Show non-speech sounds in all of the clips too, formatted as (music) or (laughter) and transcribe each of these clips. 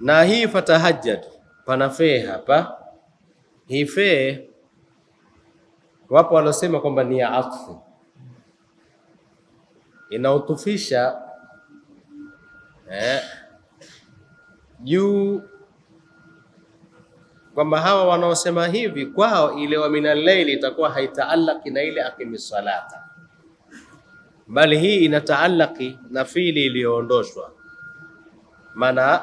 na hii fatahajjad, pana fee hapa. Hii fee wapo walosema kwamba ni ya atfu, inautufisha eh, juu kwamba hawa wanaosema hivi kwao ile wa minal laili itakuwa haitaallaki na ile akimi salata, bali hii inataallaki na fili iliyoondoshwa maana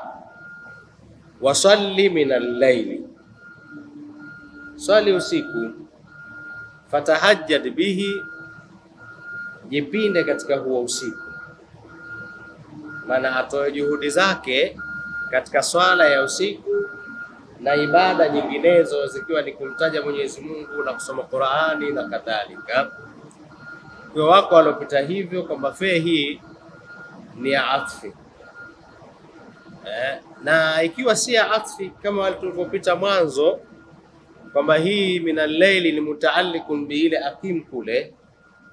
wasalli min al-laili, swali usiku. Fatahajjad bihi, jipinde katika huo usiku. Maana atoe juhudi zake katika swala ya usiku na ibada nyinginezo zikiwa ni kumtaja Mwenyezi Mungu na kusoma Qur'ani na kadhalika. Kwa wako waliopita hivyo kwamba fee hii ni ya atfi eh na ikiwa si ya atfi kama tulivyopita mwanzo kwamba hii minal ni mutaalliqun bi ile aqim kule,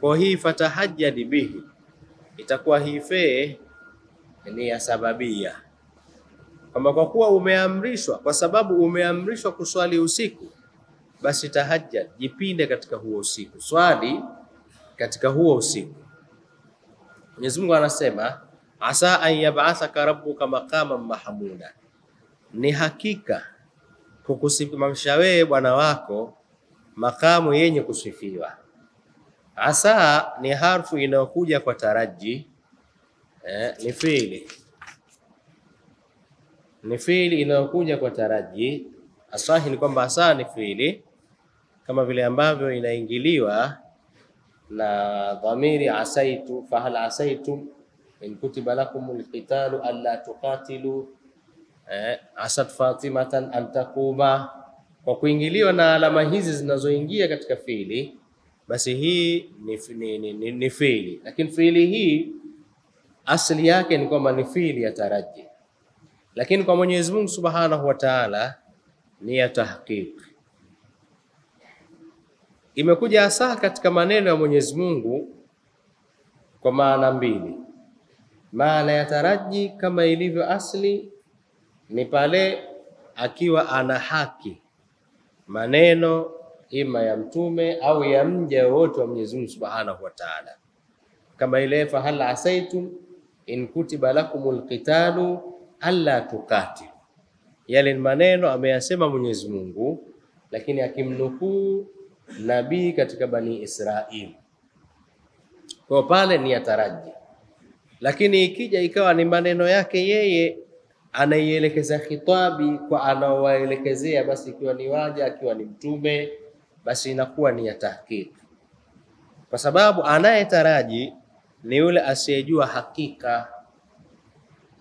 kwa hii fatahajjadi bihi itakuwa hii fee ni ya sababia, kwamba kwa kuwa umeamrishwa, kwa sababu umeamrishwa kuswali usiku, basi tahajjad, jipinde katika huo usiku, swali katika huo usiku. Mwenyezi Mungu anasema asa an yab'athaka rabbuka maqaman mahmuda, ni hakika kukusimamisha wewe bwana wako makamu yenye kusifiwa. Asa ni harfu inayokuja kwa taraji eh, ni fiili ni fiili inayokuja kwa taraji. Asahi ni kwamba asa ni fiili kama vile ambavyo inaingiliwa na dhamiri asaitu, fahal asaitum in kutiba lakum alqitalu alla tuqatilu eh, asat fatimatan an taquma. Kwa kuingiliwa na alama hizi zinazoingia katika fiili, basi hii ni, ni, ni, ni, ni fiili, lakini fiili hii asili yake ni kwamba ni fiili ya taraji, lakini kwa Mwenyezi Mungu Subhanahu wa Ta'ala ni ya tahqiq. Imekuja hasa katika maneno ya Mwenyezi Mungu kwa maana mbili maana ya taraji kama ilivyo asli ni pale akiwa ana haki maneno ima ya mtume au ya mja wowote wa Mwenyezi Mungu Subhanahu wa Ta'ala, kama ile hal asaitum in kutiba lakumul qitalu alla tuqatilu. Yale ni maneno ameyasema Mwenyezi Mungu, lakini akimnukuu nabii katika Bani Israili. Kwa pale ni ya taraji lakini ikija ikawa ni maneno yake yeye anaielekeza khitabi kwa anaowaelekezea, basi ikiwa ni waja, akiwa ni mtume, basi inakuwa ni ya tahqiq, kwa sababu anayetaraji ni yule asiyejua hakika,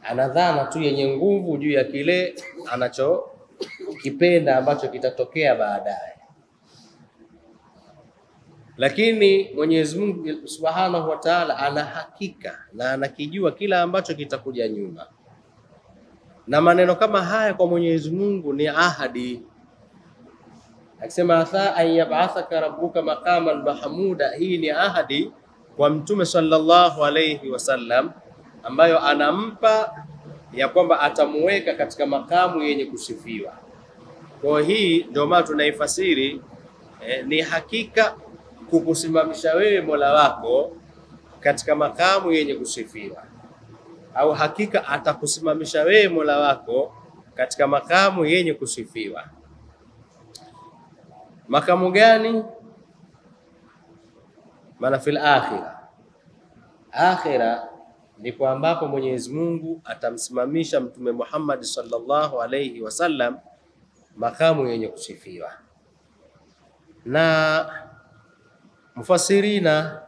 anadhana tu yenye nguvu juu ya kile anachokipenda ambacho kitatokea baadaye lakini Mwenyezi Mungu Subhanahu wa Ta'ala ana hakika na anakijua kila ambacho kitakuja nyuma, na maneno kama haya kwa Mwenyezi Mungu ni ahadi, akisema asa an yab'athaka rabbuka maqaman mahmuda. Hii ni ahadi kwa Mtume sallallahu alayhi wasallam ambayo anampa ya kwamba atamuweka katika makamu yenye kusifiwa. Kwa hii ndio maana tunaifasiri eh, ni hakika kukusimamisha wewe Mola wako katika makamu yenye kusifiwa, au hakika atakusimamisha wewe Mola wako katika makamu yenye kusifiwa. Makamu gani? Maana fil akhira, akhira ndipo ambapo Mwenyezi Mungu atamsimamisha Mtume Muhammad sallallahu alayhi wasallam makamu yenye kusifiwa na Mufasirina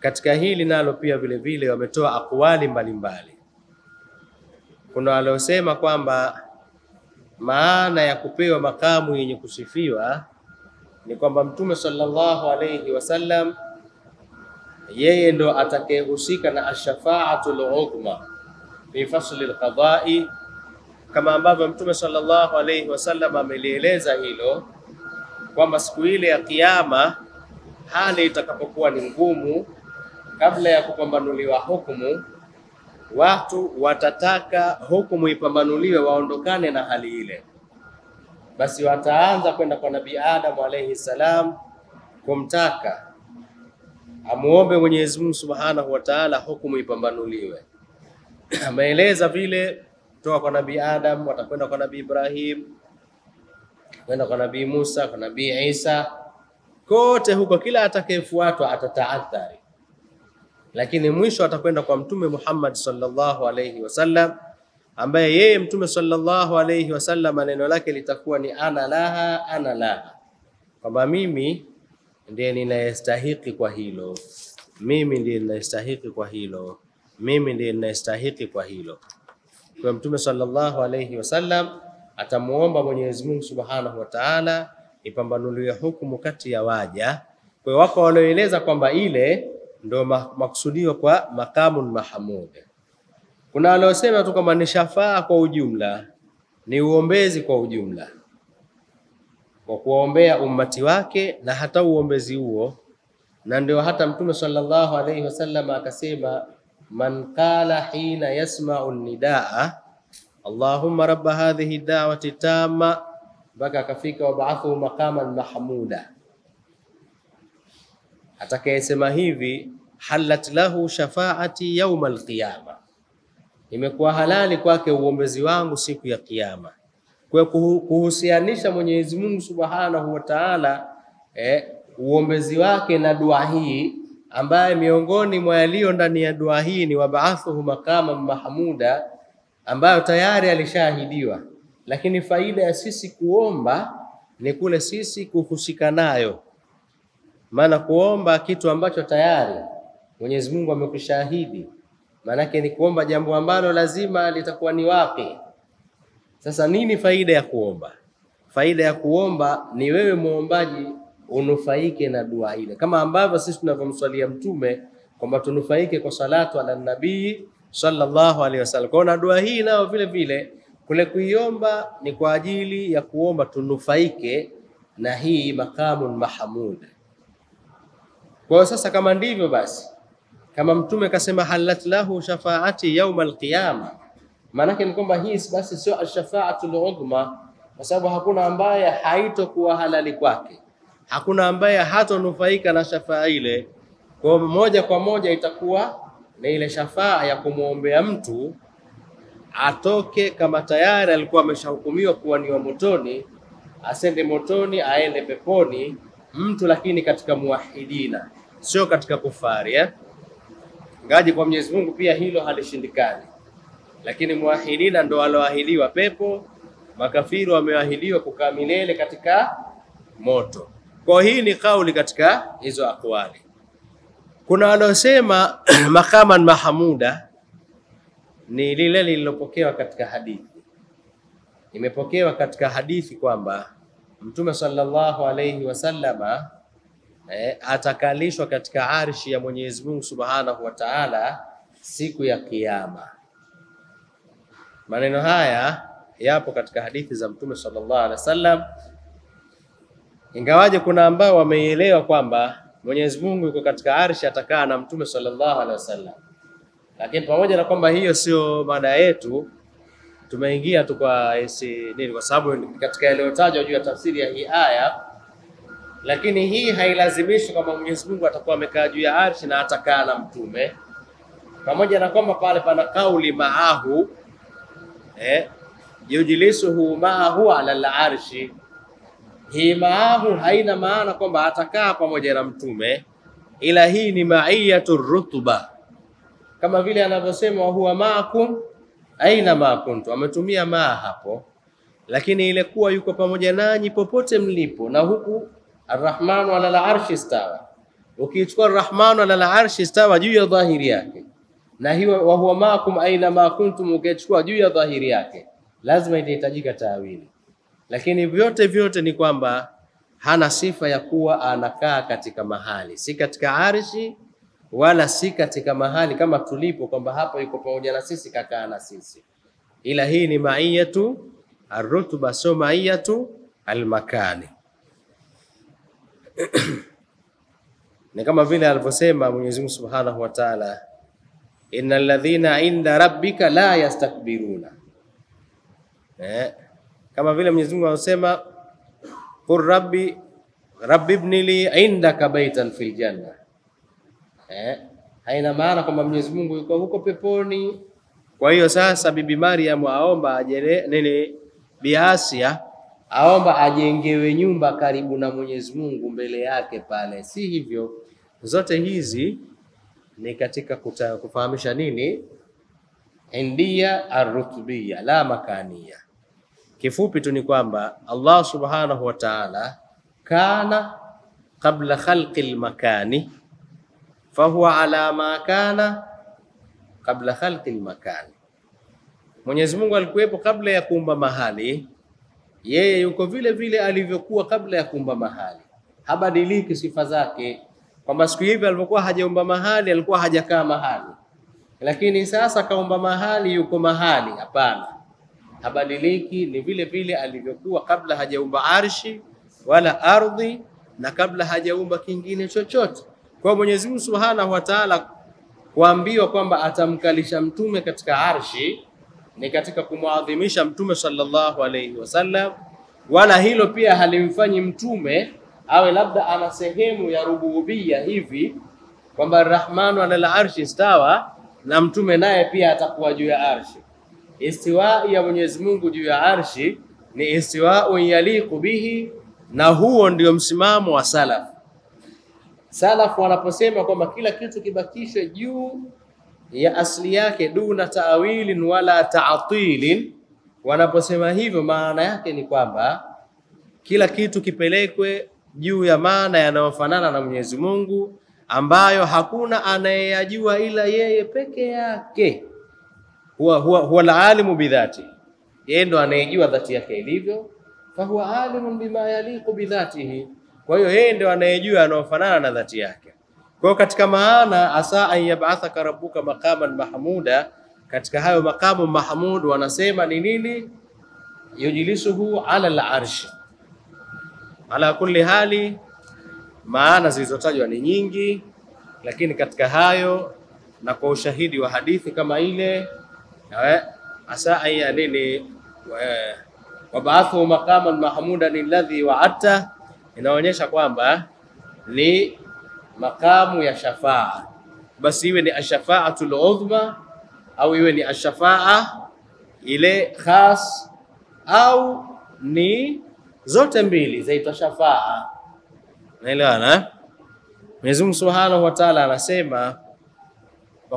katika hili nalo pia vile vile wametoa akwali mbalimbali. Kuna waliosema kwamba maana ya kupewa makamu yenye kusifiwa ni kwamba Mtume sallallahu alayhi wasallam yeye ndo atakayehusika na ashafaatu ugma fi fasli alqadai, kama ambavyo Mtume sallallahu alayhi wasallam amelieleza hilo kwamba siku ile ya Kiyama hali itakapokuwa ni ngumu, kabla ya kupambanuliwa hukumu, watu watataka hukumu ipambanuliwe, waondokane na hali ile. Basi wataanza kwenda kwa Nabii Adamu alaihi salam kumtaka amuombe Mwenyezi Mungu subhanahu wa taala hukumu ipambanuliwe. (clears throat) Ameeleza vile toka kwa Nabii Adam, watakwenda kwa Nabii Ibrahim, kwenda kwa Nabii Musa, kwa Nabii Isa kote huko, kila atakayefuatwa atataadhari, lakini mwisho atakwenda kwa Mtume Muhammad sallallahu alayhi wasallam, ambaye yeye Mtume sallallahu alayhi wasallam maneno lake litakuwa ni ana laha ana laha, kwamba mimi ndiye ninayestahiki kwa hilo, mimi ndiye ninayestahiki kwa hilo, mimi ndiye ninayestahiki kwa hilo. Kwa Mtume sallallahu alayhi wasallam atamuomba Mwenyezi Mungu subhanahu wa ta'ala ni hukumu kati ya waja. Kwa wako walioeleza kwamba ile ndio makusudio kwa makamun mahamud. Kuna wanaosema tu kwamba ni shafaa kwa ujumla, ni uombezi kwa ujumla, kwa kuwaombea ummati wake na hata uombezi huo, na ndio hata Mtume sallallahu alaihi wasallam akasema, man qala hina yasmau nidaa allahumma rabba hadhihi da'wati tama mpaka akafika wabaathu maqaman mahmuda. Atakayesema hivi halat lahu shafaati yauma alqiyama, imekuwa halali kwake uombezi wangu siku ya Kiyama. Kwa kuhusianisha Mwenyezi Mungu Subhanahu wa Ta'ala eh, uombezi wake na dua hii ambaye miongoni mwa yaliyo ndani ya dua hii ni wabaathuhu maqama mahmuda, ambayo tayari alishahidiwa lakini faida ya sisi kuomba ni kule sisi kuhusika nayo, maana kuomba kitu ambacho tayari Mwenyezi Mungu amekushahidi, maanake ni kuomba jambo ambalo lazima litakuwa ni wapi. Sasa nini faida ya kuomba? Faida ya kuomba ni wewe muombaji unufaike na dua ile, kama ambavyo sisi tunavyomswalia Mtume kwamba tunufaike kwa salatu ala nabii sallallahu alaihi wasallam. Kwa na dua hii nao vile vile kule kuiomba ni kwa ajili ya kuomba tunufaike na hii makamun mahamud. Kwa hiyo sasa, kama ndivyo basi, kama mtume kasema halat lahu shafaati yauma alqiyama, maanake ni kwamba hii basi sio ashafaatul ludhma kwa sababu hakuna ambaye haitokuwa halali kwake, hakuna ambaye hatonufaika na shafaa ile. Kwa hiyo moja kwa moja itakuwa ni ile shafaa ya kumwombea mtu atoke kama tayari alikuwa ameshahukumiwa kuwa ni wa motoni, asende motoni, aende peponi mtu, lakini katika muwahidina, sio katika kufari eh? Ngaji kwa Mwenyezi Mungu pia hilo halishindikani, lakini muwahidina ndo aloahidiwa pepo, makafiri wameahidiwa kukaa milele katika moto. Kwa hii ni kauli katika hizo akwali. Kuna waliosema (clears throat) makaman mahamuda ni lile lililopokewa katika hadithi. Imepokewa katika hadithi kwamba Mtume sallallahu alayhi wasallama eh, atakalishwa katika arshi ya Mwenyezi Mungu Subhanahu wa Ta'ala siku ya Kiyama. Maneno haya yapo katika hadithi za Mtume sallallahu alaihi wasallam, ingawaje kuna ambao wameielewa kwamba Mwenyezi Mungu yuko katika arshi atakaa na Mtume sallallahu alaihi wasallam lakini pamoja na kwamba hiyo sio mada yetu, tumeingia tu kwa nini, kwa sababu katika yaliyotajwa juu ya tafsiri ya hii aya, lakini hii hailazimishi kwamba Mwenyezi Mungu atakuwa amekaa juu ya arshi na atakaa na mtume, pamoja na kwamba pale pana kauli maahu eh, yujlisuhu maahu ala al-arshi. Hii maahu haina maana kwamba atakaa pamoja na mtume, ila hii ni maiyatu rutba kama vile anavyosema huwa maakum aina maakuntu, ametumia maa hapo, lakini ile kuwa yuko pamoja nanyi popote mlipo, na huku arrahmanu ala larshi stawa, ukichukua arrahmanu ala larshi stawa juu ya dhahiri yake, na hiyo wa huwa maakum aina ma kuntum, juu ya dhahiri yake, lazima itahitajika taawili. Lakini vyote vyote ni kwamba hana sifa ya kuwa anakaa katika mahali, si katika arshi wala si katika mahali kama tulipo kwamba hapo yuko pamoja na sisi kakaa na sisi, ila hii ni maiyatu arrutuba, sio maiyatu almakani. (clears throat) Ni kama vile alivyosema Mwenyezi Mungu Subhanahu wa Ta'ala, innal ladhina inda rabbika la yastakbiruna eh, kama vile Mwenyezi Mungu anasema qur rabbi rabbibni li indaka baitan fil janna eh, haina maana kwamba Mwenyezi Mungu yuko huko peponi. Kwa hiyo sasa Bibi Mariam aomba ajere nini, Bi Asia aomba ajengewe nyumba karibu na Mwenyezi Mungu mbele yake pale, si hivyo? Zote hizi ni katika kuta, kufahamisha nini india arrutubia la makania. Kifupi tu ni kwamba Allah subhanahu wa ta'ala kana qabla khalqil lmakani fahuwa ala ma kana kabla khalqi lmakani, Mwenyezi Mungu alikuwepo kabla ya kuumba mahali, yeye yuko vile vile alivyokuwa kabla ya kuumba mahali, habadiliki sifa zake, kwamba siku hivi alipokuwa hajaumba mahali alikuwa hajakaa mahali, lakini sasa kaumba mahali, yuko mahali? Hapana, habadiliki, ni vile vile alivyokuwa kabla hajaumba arshi wala ardhi na kabla hajaumba kingine chochote. Kwa Mwenyezi Mungu Subhanahu wa Ta'ala kuambiwa kwamba atamkalisha mtume katika arshi ni katika kumwadhimisha mtume sallallahu alayhi wasallam, wala hilo pia halimfanyi mtume awe labda ana sehemu ya rububia hivi kwamba Rahmanu alal arshi stawa, na mtume naye pia atakuwa juu ya arshi. Istiwa ya Mwenyezi Mungu juu ya arshi ni istiwa yaliqu bihi, na huo ndio msimamo wa salafu. Salaf wanaposema kwamba kila kitu kibakishwe juu ya asili yake, duna taawilin wala taatilin. Wanaposema hivyo, maana yake ni kwamba kila kitu kipelekwe juu ya maana yanayofanana na Mwenyezi Mungu ambayo hakuna anayeyajua ila yeye peke yake. Huwa huwa, huwa alalimu bidhati, yeye ndo anayejua dhati yake ilivyo. Fahuwa alimun bima yaliqu bidhatihi kwa hiyo yeye ndio anayejua anaofanana na dhati yake. Kwa hiyo katika maana asa an yab'athaka rabbuka maqaman mahmuda, katika hayo makamu mahmud wanasema ni nini? Yujlisuhu ala al arsh Ala kulli hali, maana zilizotajwa ni nyingi, lakini katika hayo na kwa ushahidi wa hadithi kama ile eh, asa an nini eh, wabaathu maqaman mahmuda alladhi wa'adta inaonyesha kwamba ni makamu ya shafaa, basi iwe ni ashafaatul udhma au iwe ni ashafaa ile khas au ni zote mbili zaitwa shafaa. Naelewana. Eh? Mwenyezi Mungu Subhanahu wa Ta'ala anasema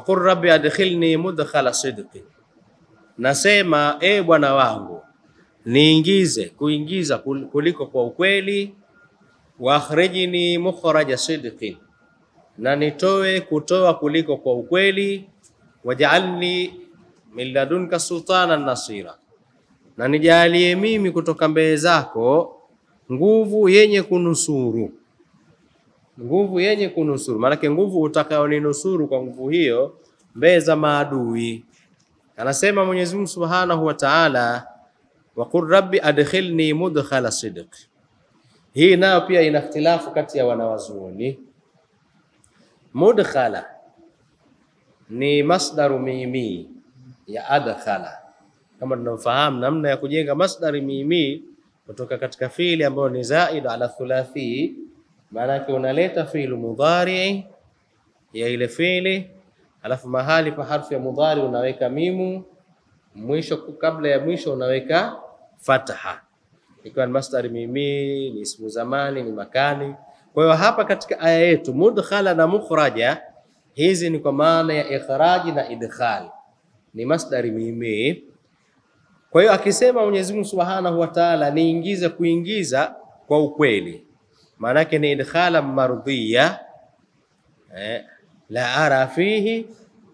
qur rabbi adkhilni mudkhala sidqi, nasema e Bwana wangu niingize, kuingiza kuliko kwa ukweli wakhrijni mukhraja sidqin, na nitoe kutoa kuliko kwa ukweli. wajalni min ladunka sultana nasira, na nijalie mimi kutoka mbele zako nguvu yenye kunusuru, nguvu yenye kunusuru. Maanake nguvu utakayoninusuru kwa nguvu hiyo mbele za maadui. Anasema Mwenyezi Mungu Subhanahu wa Ta'ala, waqul rabbi adkhilni mudkhala sidqi hii nayo pia ina ikhtilafu kati ya wanawazuoni. Mudkhala ni masdaru mimi ya adkhala, kama tunamfahamu namna ya kujenga masdari mimii kutoka katika fiili ambayo ni zaid ala thulathi, maana yake unaleta fiili mudhari ya ile fiili, alafu mahali pa harfu ya mudhari unaweka mimu, mwisho kabla ya mwisho unaweka fataha ikiwa ni masdari mimi, ni ismu zamani, ni makani. Kwa hiyo hapa katika aya yetu mudkhala na mukhraja, hizi ni kwa maana ya ikhraji na idkhal ni masdari mimi. Kwa hiyo akisema Mwenyezi Mungu Subhanahu wa Ta'ala, niingize kuingiza kwa ukweli, maana yake ni idkhala mardhiya eh, la ara fihi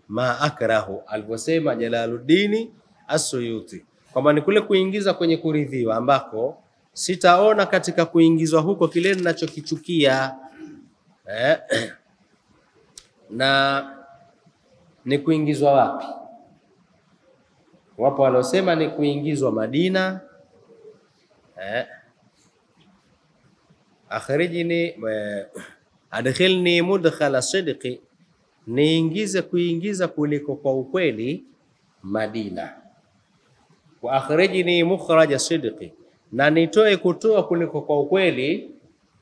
ma akrahu, alivyosema Jalaluddini Asuyuti kwamba ni kule kuingiza kwenye kuridhiwa, ambako sitaona katika kuingizwa huko kile ninachokichukia eh, (clears throat) na ni kuingizwa wapi? Wapo waliosema ni kuingizwa Madina eh, akhrijni eh, adkhilni mudkhala sidqi, niingize kuingiza kuliko kwa ukweli Madina wa akhrijni mukhraja sidqi, na nitoe kutoa kuliko kwa ukweli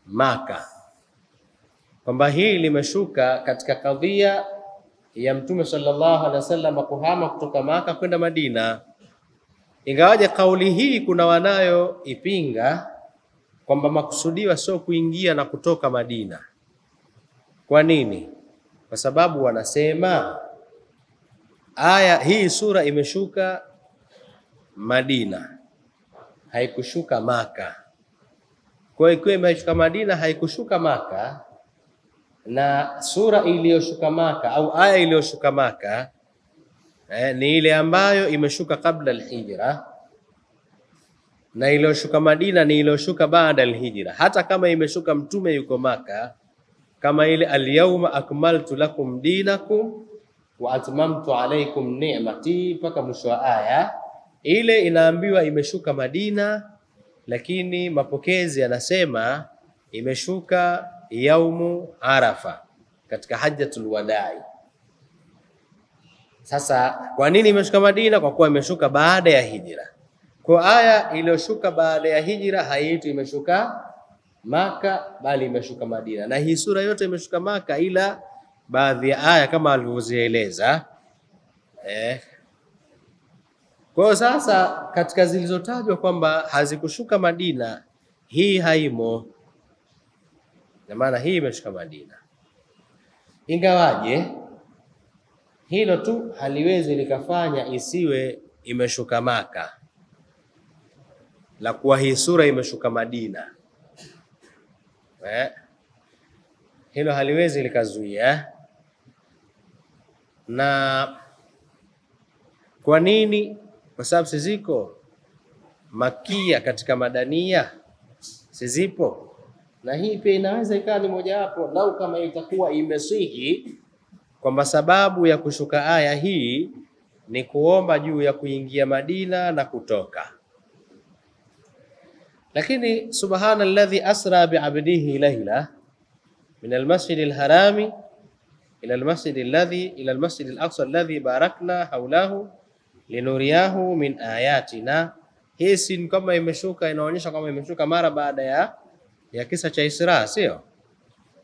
Maka, kwamba hii limeshuka katika kadhia ya Mtume sallallahu alaihi wasallam kuhama kutoka Maka kwenda Madina, ingawaje kauli hii kuna wanayoipinga kwamba makusudiwa sio kuingia na kutoka Madina. Kwa nini? Kwa sababu wanasema aya hii sura imeshuka Madina, haikushuka Maka. Kwa hiyo ikiwa imeshuka Madina, haikushuka Maka, na sura iliyoshuka Maka au aya iliyoshuka Maka eh, ni ile ambayo imeshuka kabla alhijra, na iliyoshuka Madina ni iliyoshuka baada alhijra. Hata kama imeshuka mtume yuko Maka, kama ile alyauma akmaltu lakum dinakum wa atmamtu alaykum ni'mati, mpaka mwisho wa aya ile inaambiwa imeshuka Madina, lakini mapokezi yanasema imeshuka yaumu Arafa katika hajjatul wadai. Sasa kwa nini imeshuka Madina? Kwa kuwa imeshuka baada ya hijra. Kwa aya iliyoshuka baada ya hijra haiitwi imeshuka Maka, bali imeshuka Madina, na hii sura yote imeshuka Maka, ila baadhi ya aya kama alivyozieleza eh, kwa hiyo sasa, katika zilizotajwa kwamba hazikushuka Madina, hii haimo, na maana hii imeshuka Madina, ingawaje hilo tu haliwezi likafanya isiwe imeshuka Maka, la kuwa hii sura imeshuka Madina eh? Hilo haliwezi likazuia. Na kwa nini kwa sababu siziko makia katika madania sizipo, na hii pia inaweza ikawa ni mojawapo, lau kama itakuwa imesihi kwamba sababu ya kushuka aya hii ni kuomba juu ya kuingia Madina na kutoka. Lakini subhana alladhi asra biabdihi laila min almasjid alharami ila almasjid alladhi ila almasjid alaqsa alladhi barakna haulahu linuriyahu min ayatina, hii sin kama imeshuka inaonyesha kama imeshuka mara baada ya ya kisa cha Isra, sio?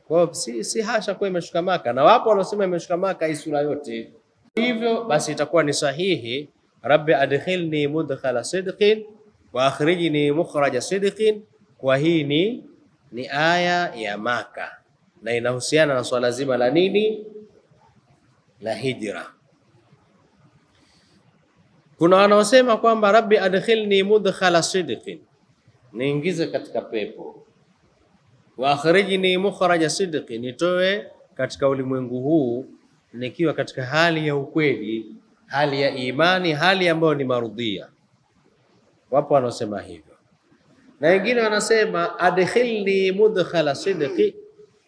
Kwa si, si hasha kuwa imeshuka Maka, na wapo wanaosema imeshuka Maka hii sura yote. Hivyo basi itakuwa ni sahihi, rabbi adkhilni mudkhala sidqin wa akhrijni mukhraja sidqin. Kwa hii ni ni aya ya Maka na inahusiana na swala zima la nini la hijra. Kuna wanaosema kwamba rabbi adkhilni mudkhala sidqin, niingize katika pepo, wa akhrijni mukhraja sidqin, nitoe katika ulimwengu huu nikiwa katika hali ya ukweli, hali ya imani, hali ambayo ni marudhia. Wapo wanaosema hivyo, na wengine wanasema adkhilni mudkhala sidqi,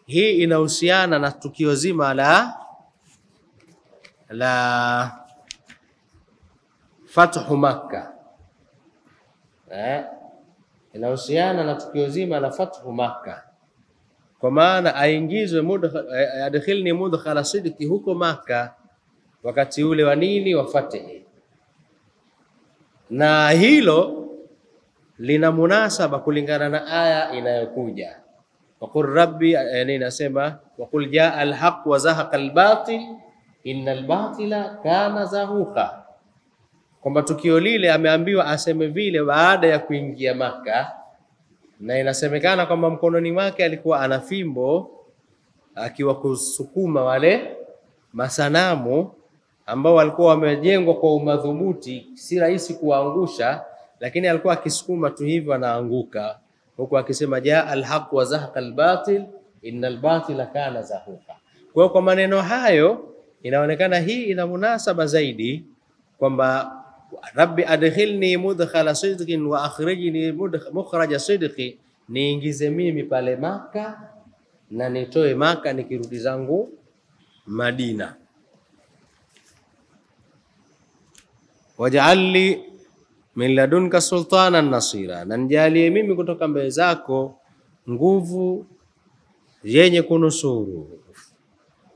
hii inahusiana na tukio zima la la fathu Makka eh, inahusiana na tukio zima la fathu Makka, kwa maana aingizwe eh, adkhilni mudkhala sidiki huko Makka, wakati ule wa nini wa fatihi. Na hilo lina munasaba kulingana na aya inayokuja waqul rabbi, yani eh, inasema waqul jaa alhaq wa zahaqa albatil innal batila kana zahuqa kwamba tukio lile ameambiwa aseme vile baada ya kuingia Maka, na inasemekana kwamba mkononi mwake alikuwa ana fimbo akiwa kusukuma wale masanamu ambao walikuwa wamejengwa kwa umadhubuti, si rahisi kuwaangusha, lakini alikuwa akisukuma tu hivyo anaanguka, huku akisema ja alhaq wa zahaqa albatil innal batil kana zahuqa. Kwa kwa maneno hayo inaonekana hii ina munasaba zaidi kwamba rabbi adkhilni mudkhala sidqin wa akhrijni mukhraja sidqi, niingize mimi pale Maka na nitoe Maka nikirudi zangu Madina. Waj'alni min ladunka sultanan nasira, na nijalie mimi kutoka mbele zako nguvu yenye kunusuru,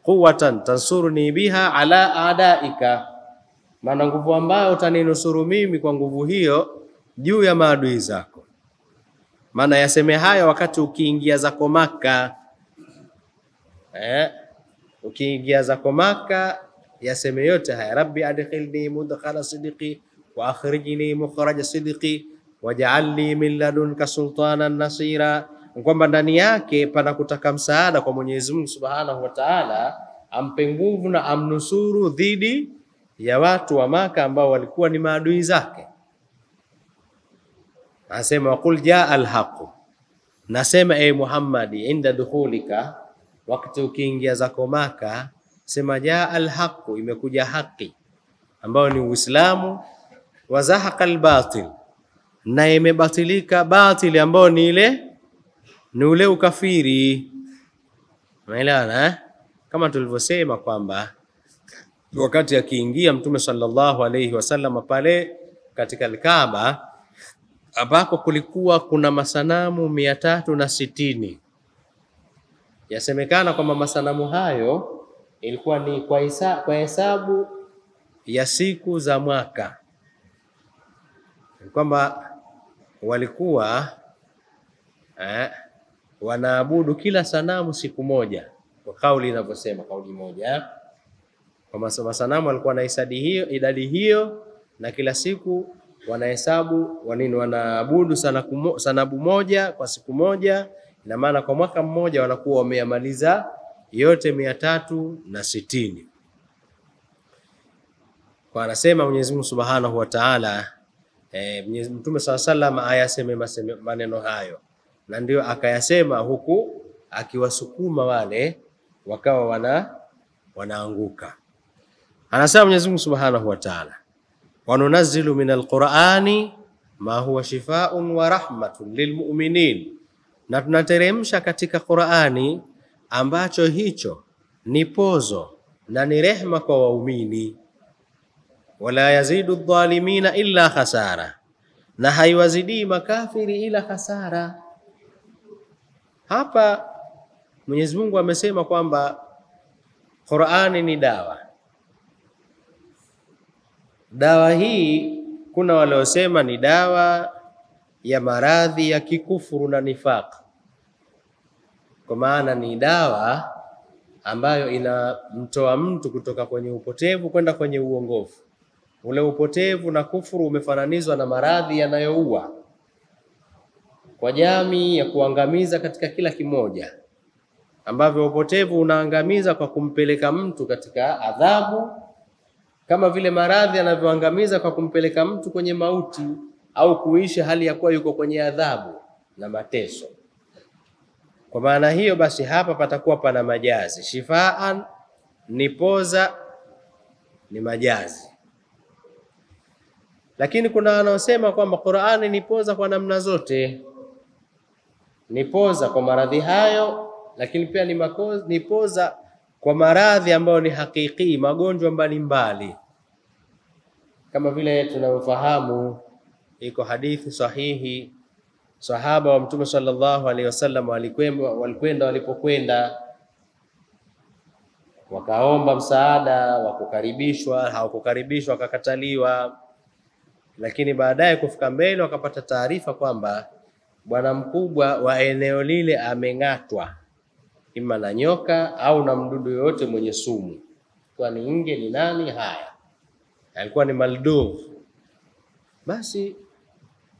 quwatan tansuruni biha ala adaika maana nguvu ambayo utaninusuru mimi kwa nguvu hiyo juu ya maadui zako. Maana yaseme haya wakati ukiingia zako Maka eh, ukiingia zako Maka yaseme yote haya, rabbi adkhilni mudkhala sidqi wa akhrijni mukhraja sidqi waj'alni min ladunka sultanan nasira, kwamba ndani yake pana kutaka msaada kwa Mwenyezi Mungu Subhanahu wa Ta'ala, ampe nguvu na amnusuru dhidi ya watu wa Maka ambao walikuwa ni maadui zake. Anasema waqul jaa alhaqu, nasema e Muhammad, inda dukhulika, wakati ukiingia zako Maka, sema jaa alhaqu, imekuja haki ambayo ni Uislamu, wa zahaqa albatil, na imebatilika batili ambayo ni ile ni ule ukafiri. Unaelewana eh? Kama tulivyosema kwamba wakati akiingia Mtume sallallahu alayhi wasallam pale katika Alkaaba ambako kulikuwa kuna masanamu mia tatu na sitini. Yasemekana kwamba masanamu hayo ilikuwa ni kwa, isa, kwa hesabu ya siku za mwaka, kwamba walikuwa eh, wanaabudu kila sanamu siku moja, kwa kauli inavyosema kauli moja kwa masanamu alikuwa na hiyo idadi hiyo, na kila siku wanahesabu wanini, wanaabudu sanamu sanabu moja kwa siku moja. Ina maana kwa mwaka mmoja wanakuwa wameyamaliza yote mia tatu na sitini. Kwa anasema Mwenyezi Mungu Subhanahu wa Ta'ala, e, Mtume sala salam ayaseme maneno hayo, na ndio akayasema huku akiwasukuma wale wakawa wana wanaanguka. Anasema Mwenyezi Mungu Subhanahu wa Ta'ala, wanunazilu min alqurani ma huwa shifaa'un wa rahmatun lilmuminin, na tunateremsha katika Qurani ambacho hicho ni pozo na ni rehma kwa waumini. Wala yazidu dhalimina illa khasara, na haiwazidii makafiri ila hasara. Hapa Mwenyezi Mungu amesema kwamba Qurani ni dawa Dawa hii kuna waliosema ni dawa ya maradhi ya kikufuru na nifaq, kwa maana ni dawa ambayo inamtoa mtu kutoka kwenye upotevu kwenda kwenye uongofu. Ule upotevu na kufuru umefananizwa na maradhi yanayoua kwa jamii ya kuangamiza katika kila kimoja, ambavyo upotevu unaangamiza kwa kumpeleka mtu katika adhabu kama vile maradhi yanavyoangamiza kwa kumpeleka mtu kwenye mauti au kuishi hali ya kuwa yuko kwenye adhabu na mateso. Kwa maana hiyo basi, hapa patakuwa pana majazi. Shifaan ni poza, ni majazi, lakini kuna wanaosema kwamba Qur'ani ni poza kwa namna zote, ni poza kwa maradhi hayo, lakini pia ni ni poza kwa maradhi ambayo ni hakiki, magonjwa mbalimbali kama vile tunavyofahamu, iko hadithi sahihi, sahaba wa Mtume sallallahu alaihi wasallam walikwenda, walipokwenda wakaomba msaada, wakukaribishwa, hawakukaribishwa, wakakataliwa, lakini baadaye kufika mbele wakapata taarifa kwamba bwana mkubwa wa eneo lile ameng'atwa ima na nyoka au na mdudu yoyote mwenye sumu, kwa ni nge ni nani? Haya, alikuwa ni maldovu Basi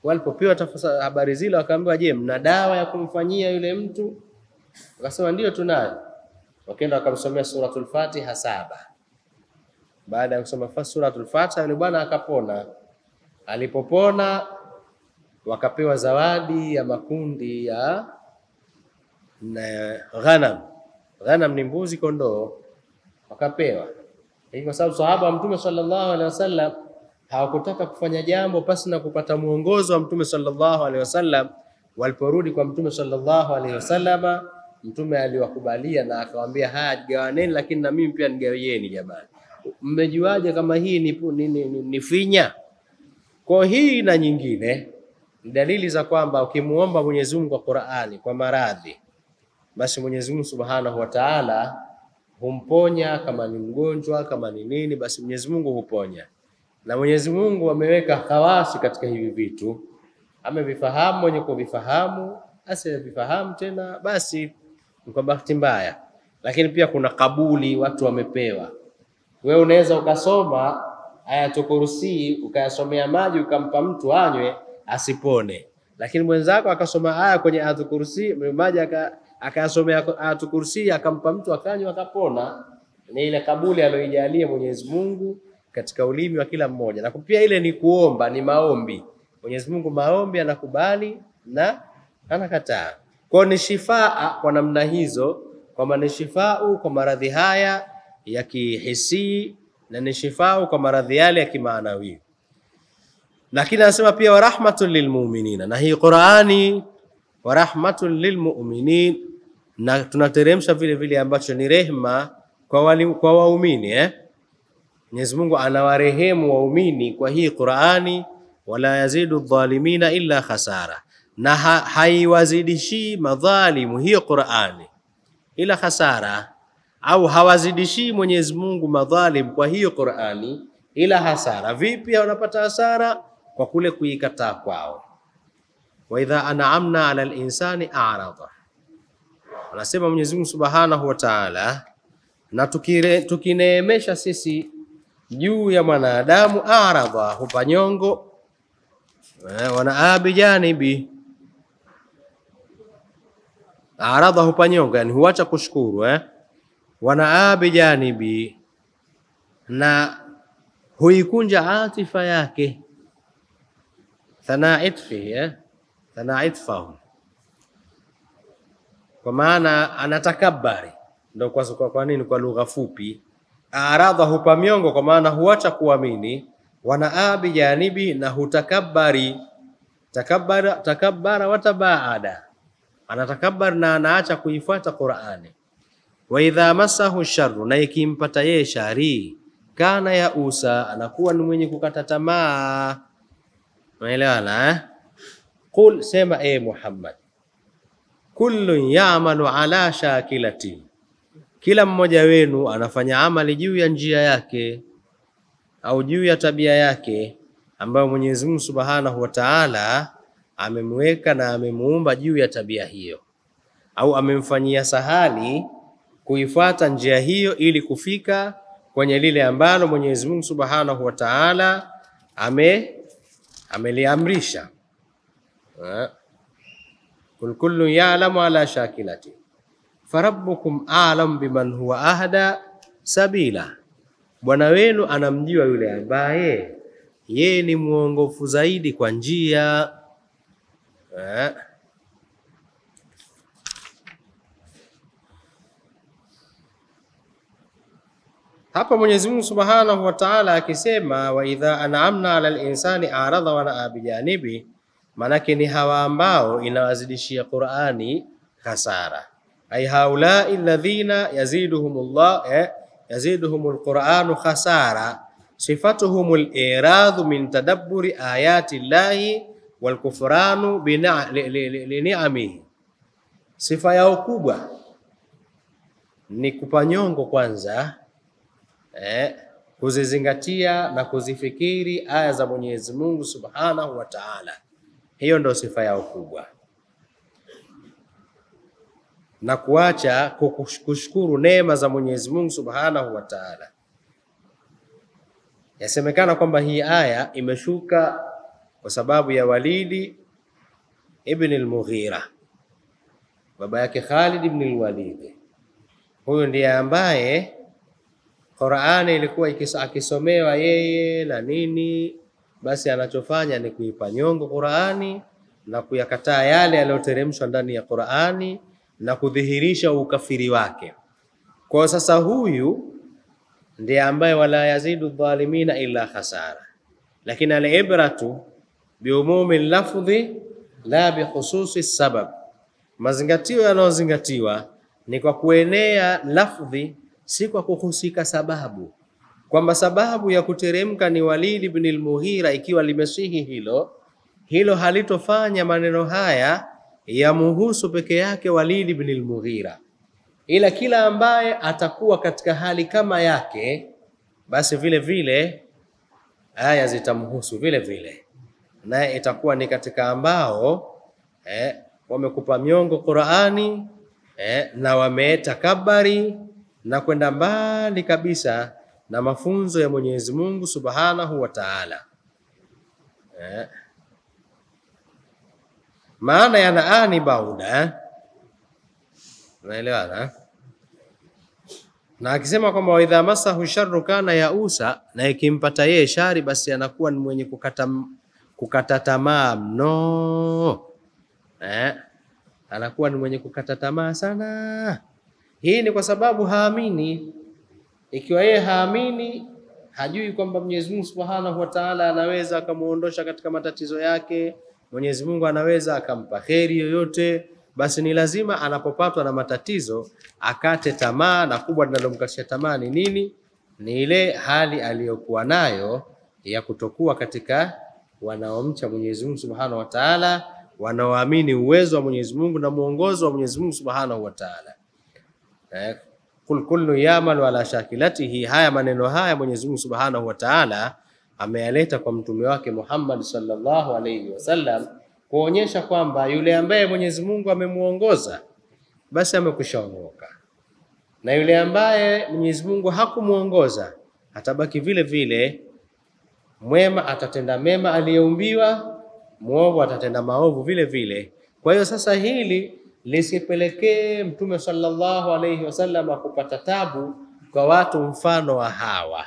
walipopewa habari zile, wakaambiwa, je, mna dawa ya kumfanyia yule mtu? Wakasema ndio tunayo. Wakaenda wakamsomea suratul Fatiha saba. Baada ya kusoma suratul Fatiha yule bwana akapona. Alipopona wakapewa zawadi ya makundi ya na ghanam. Ghanam ni mbuzi, kondoo, wakapewa hii kwa sababu sahaba wa Mtume sallallahu alaihi wasallam hawakutaka kufanya jambo pasi na kupata mwongozo wa Mtume sallallahu alaihi wasallam. Waliporudi kwa Mtume sallallahu alaihi wasallam, Mtume aliwakubalia na akawaambia, haya gawaneni, lakini na mimi pia nigawieni. Jamani, mmejuaje kama hii ni, ni, ni, ni, ni finya? Kwa hii na nyingine ni dalili za kwamba ukimuomba Mwenyezi Mungu kwa Qur'ani kwa maradhi basi Mwenyezi Mungu Subhanahu wa Ta'ala humponya kama ni mgonjwa, kama ni nini, basi Mwenyezi Mungu huponya. Na Mwenyezi Mungu ameweka hawasi katika hivi vitu, amevifahamu mwenye kuvifahamu, asiyevifahamu tena basi ni kwa bahati mbaya. Lakini pia kuna kabuli watu wamepewa. Wewe unaweza ukasoma Ayatul Kursi ukayasomea maji ukampa mtu anywe asipone, lakini mwenzako akasoma aya kwenye Ayatul Kursi maji aka akayasomea Ayatul akampa mtu akanywa akapona, ni ile kabuli aliyojalia Mwenyezi Mungu katika ulimi wa kila mmoja. Na pia ile ni kuomba, ni maombi. Mwenyezi Mungu maombi anakubali na anakataa. Kwa ni shifaa kwa namna hizo, kwa maana shifau kwa maradhi haya ya kihisi na ni shifau kwa maradhi yale ya kimaanawi. Lakini anasema pia wa warahmatun lilmuminina, na hii Qurani wa warahmatun lilmuminin na tunateremsha vile vile ambacho ni rehma kwa wali, kwa waumini eh? Mwenyezi Mungu anawarehemu waumini kwa hii Qur'ani, wala yazidu dhalimina illa khasara, na ha, haiwazidishi madhalimu hiyo Qur'ani ila hasara, au hawazidishi Mwenyezi Mungu madhalimu kwa hiyo Qur'ani ila hasara. Vipi wanapata hasara? Kwa kule kuikataa kwao. Wa idha an'amna ala al-insani a'rada Anasema Mwenyezi Mungu Subhanahu wa Ta'ala, na tukineemesha sisi juu ya mwanadamu aradha, hupanyongo eh, abi janibi aradha hupanyongo yani huacha kushukuru eh? abi janibi, na huikunja atifa yake thana itfi eh? thana itfahu kwa maana anatakabari, ndio kwa, kwa, kwa nini kwa lugha fupi. Aradha hupa miongo, kwa maana huacha kuamini. abi janibi na hutakabari takabara, takabara watabaada, anatakabari na anaacha kuifuata Qur'ani. Wa idha masahu sharru, na ikimpata yeye shari, kana ya usa, anakuwa ni mwenye kukata tamaa. Unaelewana eh? Qul, sema e Muhammad kullu yamalu ala shakilati, kila mmoja wenu anafanya amali juu ya njia yake au juu ya tabia yake ambayo Mwenyezi Mungu Subhanahu wa Ta'ala amemweka na amemuumba juu ya tabia hiyo, au amemfanyia sahali kuifuata njia hiyo ili kufika kwenye lile ambalo Mwenyezi Mungu Subhanahu wa Ta'ala ame ameliamrisha. Kul kullu ya'lamu ala shakilati farabbukum a'lam biman huwa ahda sabila, bwana wenu anamjua yule ambaye yeye ni mwongofu zaidi kwa njia eh. Hapa Mwenyezi Mungu Subhanahu wa Ta'ala akisema, wa idha an'amna 'alal insani a'radha wa na'a bijanibi Maanake ni hawa ambao inawazidishia Qur'ani hasara, ai haulai alladhina yaziduhumullah eh, yaziduhumul Qur'anu khasara sifatuhumul iradu min tadabburi ayati llahi wal kufranu bi sifa yao kubwa ni kupanyongo kwanza eh, kuzizingatia na kuzifikiri aya za Mwenyezi Mungu Subhanahu wa Ta'ala hiyo ndio sifa yao kubwa, na kuacha kushukuru neema za Mwenyezi Mungu Subhanahu wa Ta'ala. Yasemekana kwamba hii aya imeshuka kwa sababu ya Walidi ibn al-Mughira, baba yake Khalid ibn al-Walid. Huyu ndiye ambaye Qur'ani ilikuwa akisomewa yeye na nini basi anachofanya ni kuipa nyongo Qur'ani na kuyakataa yale yaliyoteremshwa ndani ya Qur'ani na kudhihirisha ukafiri wake. Kwa sasa huyu ndiye ambaye wala yazidu dhalimina illa khasara, lakini alibratu biumumi lafdhi la bikhususi sabab, mazingatio yanayozingatiwa ni kwa kuenea lafdhi, si kwa kuhusika sababu kwamba sababu ya kuteremka ni Walid ibn al-Mughira, ikiwa limesihi hilo, hilo halitofanya maneno haya yamuhusu peke yake Walid ibn al-Mughira, ila kila ambaye atakuwa katika hali kama yake, basi vile vile aya zitamhusu vile vile, naye itakuwa ni katika ambao eh, wamekupa miongo Qur'ani eh, na wametakabari na kwenda mbali kabisa na mafunzo ya Mwenyezi Mungu Subhanahu wa Ta'ala. Eh, maana yanaani bauda eh? Unaelewana? Eh. Na akisema kwamba waidha masahu sharru kana usa, na ikimpata yeye shari basi anakuwa ni mwenye kukata, kukata tamaa mno eh? Anakuwa ni mwenye kukata tamaa sana. Hii ni kwa sababu haamini ikiwa yeye haamini, hajui kwamba Mwenyezi Mungu Subhanahu wa Ta'ala anaweza akamuondosha katika matatizo yake, Mwenyezi Mungu anaweza akampa kheri yoyote, basi ni lazima anapopatwa na matatizo akate tamaa, na kubwa linalomkatisha tamaa ni nini? Ni ile hali aliyokuwa nayo ya kutokuwa katika wanaomcha Mwenyezi Mungu Subhanahu wa Ta'ala, wanaoamini uwezo wa Mwenyezi Mungu na muongozo wa Mwenyezi Mungu Subhanahu wa Ta'ala. Eh, kul kullu yamalu ala shakilatihi. Haya maneno haya Mwenyezi Mungu Subhanahu wa Ta'ala ameyaleta kwa mtume wake Muhammad sallallahu alayhi wasallam kuonyesha kwamba yule ambaye Mwenyezi Mungu amemuongoza basi amekushaongoka, na yule ambaye Mwenyezi Mungu hakumuongoza atabaki vile vile. Mwema atatenda mema aliyeumbiwa, mwovu atatenda maovu vile vile. Kwa hiyo sasa hili lisipelekee Mtume sallallahu alaihi wasallam kupata tabu kwa watu mfano wa hawa.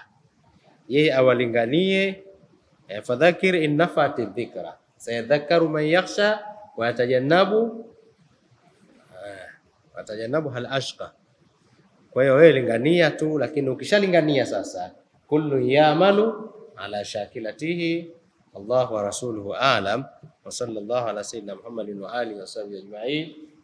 Yeye awalinganie e, fadhakir in nafati dhikra sayadhakaru man yakhsha wa yatajannabu e, watajannabu hal ashqa. Kwa hiyo wewe lingania tu, lakini ukishalingania sasa, kullu yamalu ala shakilatihi. Allahu wa rasuluhu alam wa sallallahu ala sayyidina Muhammadin wa alihi wa sahbihi ajma'in.